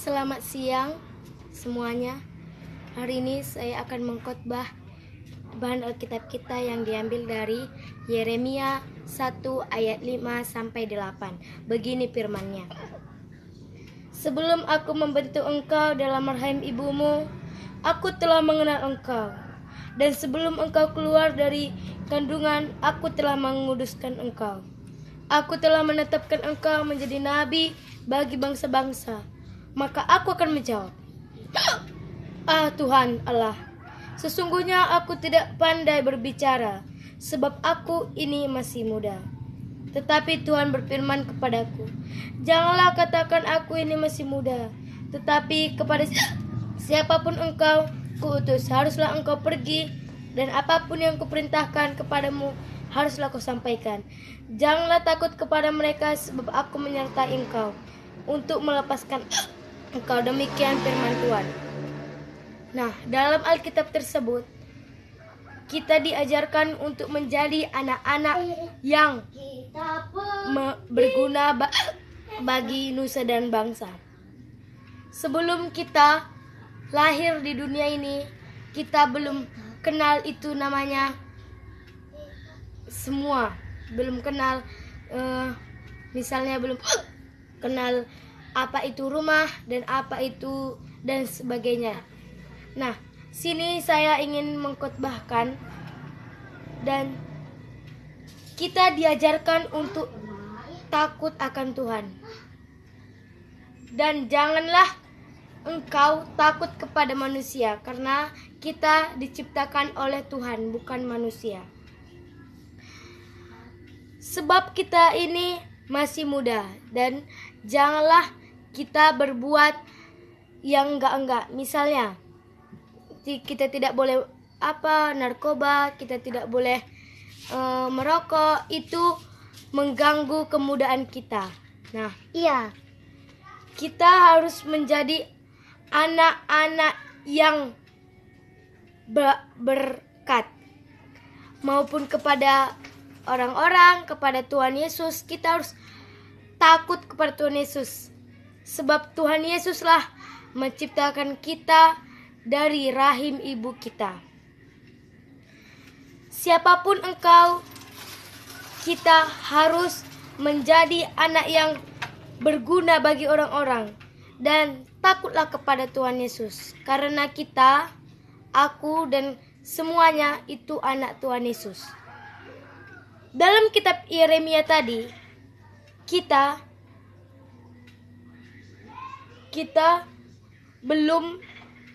Selamat siang semuanya. Hari ini saya akan mengkhotbah bahan Alkitab kita yang diambil dari Yeremia 1 ayat 5 sampai 8. Begini firmannya. Sebelum aku membentuk engkau dalam rahim ibumu, aku telah mengenal engkau. Dan sebelum engkau keluar dari kandungan, aku telah menguduskan engkau. Aku telah menetapkan engkau menjadi nabi bagi bangsa-bangsa maka aku akan menjawab, Ah Tuhan Allah, sesungguhnya aku tidak pandai berbicara, sebab aku ini masih muda. Tetapi Tuhan berfirman kepadaku, Janganlah katakan aku ini masih muda, tetapi kepada siapapun engkau kuutus, haruslah engkau pergi, dan apapun yang kuperintahkan kepadamu, haruslah kau sampaikan. Janganlah takut kepada mereka, sebab aku menyertai engkau, untuk melepaskan Engkau demikian firman Tuhan. Nah, dalam Alkitab tersebut kita diajarkan untuk menjadi anak-anak yang berguna ba bagi nusa dan bangsa. Sebelum kita lahir di dunia ini, kita belum kenal itu namanya semua, belum kenal uh, misalnya belum kenal apa itu rumah dan apa itu dan sebagainya. Nah, sini saya ingin mengkotbahkan dan kita diajarkan untuk takut akan Tuhan. Dan janganlah engkau takut kepada manusia karena kita diciptakan oleh Tuhan bukan manusia. Sebab kita ini masih muda dan janganlah kita berbuat yang enggak-enggak. Misalnya kita tidak boleh apa narkoba, kita tidak boleh e, merokok, itu mengganggu kemudahan kita. Nah, iya. Kita harus menjadi anak-anak yang berkat maupun kepada orang-orang, kepada Tuhan Yesus. Kita harus takut kepada Tuhan Yesus. Sebab Tuhan Yesuslah menciptakan kita dari rahim ibu kita. Siapapun engkau, kita harus menjadi anak yang berguna bagi orang-orang dan takutlah kepada Tuhan Yesus karena kita aku dan semuanya itu anak Tuhan Yesus. Dalam kitab Yeremia tadi kita kita belum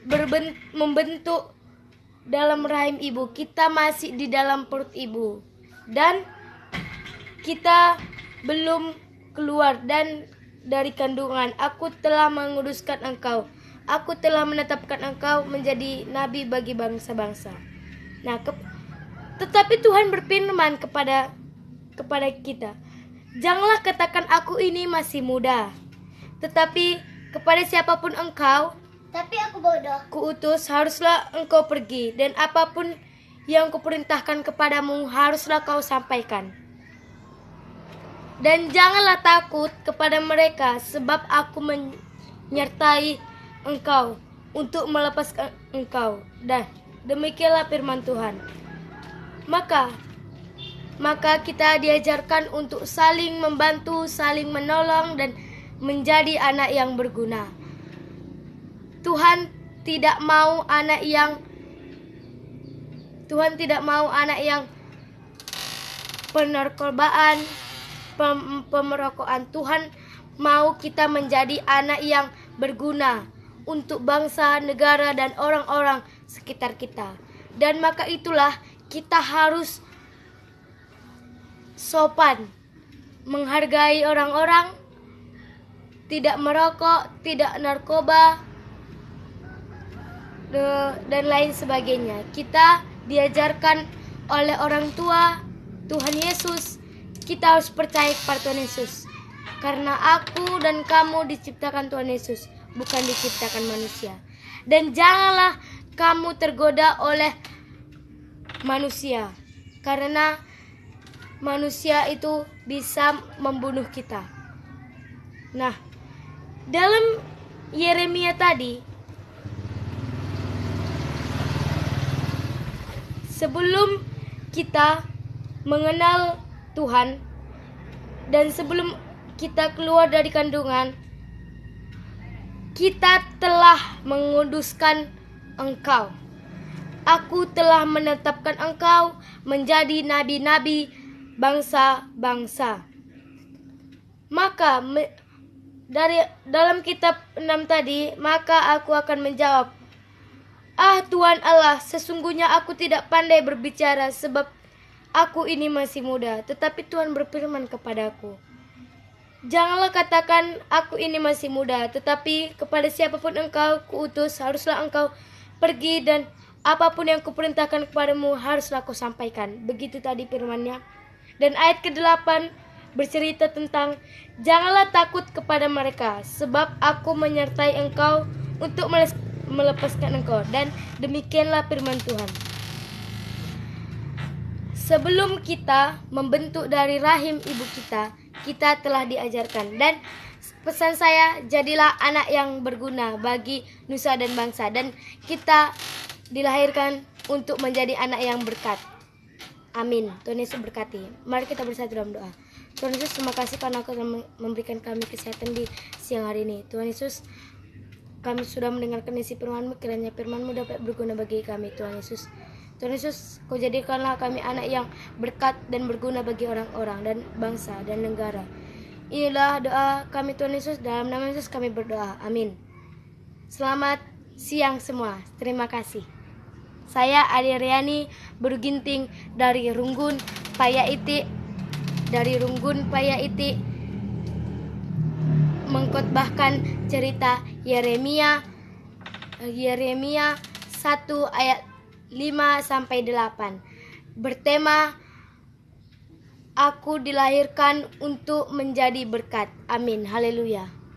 berbentuk membentuk dalam rahim ibu. Kita masih di dalam perut ibu. Dan kita belum keluar dan dari kandungan. Aku telah menguduskan engkau. Aku telah menetapkan engkau menjadi nabi bagi bangsa-bangsa. Nah, ke, tetapi Tuhan berfirman kepada kepada kita, janganlah katakan aku ini masih muda, tetapi kepada siapapun engkau, tapi aku bodoh. Kuutus haruslah engkau pergi dan apapun yang kuperintahkan kepadamu haruslah kau sampaikan. Dan janganlah takut kepada mereka sebab aku menyertai engkau untuk melepaskan engkau. Dan demikianlah firman Tuhan. Maka maka kita diajarkan untuk saling membantu, saling menolong dan menjadi anak yang berguna. Tuhan tidak mau anak yang Tuhan tidak mau anak yang penerkobaan, pem, pemerokokan. Tuhan mau kita menjadi anak yang berguna untuk bangsa, negara, dan orang-orang sekitar kita. Dan maka itulah kita harus sopan, menghargai orang-orang, tidak merokok, tidak narkoba, dan lain sebagainya. Kita diajarkan oleh orang tua Tuhan Yesus. Kita harus percaya kepada Tuhan Yesus. Karena aku dan kamu diciptakan Tuhan Yesus, bukan diciptakan manusia. Dan janganlah kamu tergoda oleh manusia. Karena manusia itu bisa membunuh kita. Nah, dalam Yeremia tadi sebelum kita mengenal Tuhan dan sebelum kita keluar dari kandungan kita telah menguduskan engkau aku telah menetapkan engkau menjadi nabi-nabi bangsa-bangsa maka me dari dalam kitab enam tadi, maka aku akan menjawab, "Ah Tuhan Allah, sesungguhnya aku tidak pandai berbicara sebab aku ini masih muda." Tetapi Tuhan berfirman kepadaku, "Janganlah katakan aku ini masih muda, tetapi kepada siapapun engkau kuutus, haruslah engkau pergi dan apapun yang kuperintahkan kepadamu haruslah kau sampaikan." Begitu tadi firmannya. Dan ayat ke-8 bercerita tentang janganlah takut kepada mereka sebab aku menyertai engkau untuk melepaskan engkau dan demikianlah firman Tuhan. Sebelum kita membentuk dari rahim ibu kita, kita telah diajarkan dan pesan saya jadilah anak yang berguna bagi nusa dan bangsa dan kita dilahirkan untuk menjadi anak yang berkat. Amin. Tuhan Yesus berkati. Mari kita bersatu dalam doa. Tuhan Yesus terima kasih karena memberikan kami kesehatan di siang hari ini Tuhan Yesus kami sudah mendengarkan isi firman-Mu kiranya firman-Mu dapat berguna bagi kami Tuhan Yesus Tuhan Yesus, kau jadikanlah kami anak yang berkat dan berguna bagi orang-orang dan bangsa dan negara. Inilah doa kami Tuhan Yesus, dalam nama Yesus kami berdoa. Amin. Selamat siang semua. Terima kasih. Saya Ali Riani berginting dari Runggun, Payaitik, dari Runggun paya itik mengkotbahkan cerita Yeremia Yeremia 1 ayat 5 sampai 8 bertema Aku dilahirkan untuk menjadi berkat. Amin. Haleluya.